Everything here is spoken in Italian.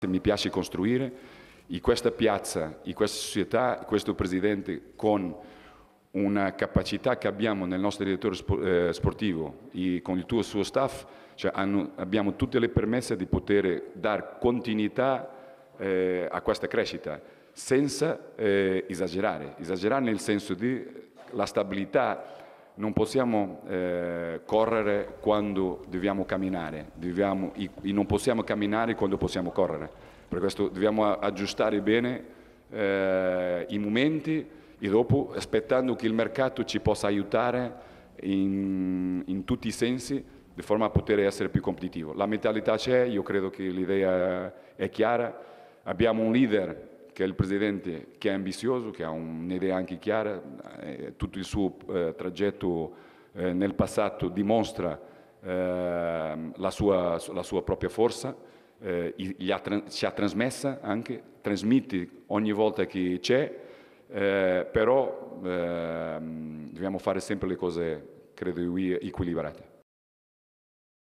Mi piace costruire in questa piazza, in questa società, questo presidente con una capacità che abbiamo nel nostro direttore eh, sportivo e con il tuo suo staff, cioè hanno, abbiamo tutte le permesse di poter dare continuità eh, a questa crescita senza eh, esagerare, esagerare nel senso di la stabilità non possiamo eh, correre quando dobbiamo camminare, dobbiamo, i, non possiamo camminare quando possiamo correre. Per questo dobbiamo aggiustare bene eh, i momenti e dopo aspettando che il mercato ci possa aiutare in, in tutti i sensi di forma a poter essere più competitivo. La mentalità c'è, io credo che l'idea è chiara, abbiamo un leader che è il presidente che è ambizioso, che ha un'idea anche chiara, eh, tutto il suo eh, tragetto eh, nel passato dimostra ehm, la sua, la, sua, propria forza, eh, ha, ci ha trasmessa anche, trasmette ogni volta che c'è, eh, però ehm, dobbiamo fare sempre le cose, credo io, equilibrate.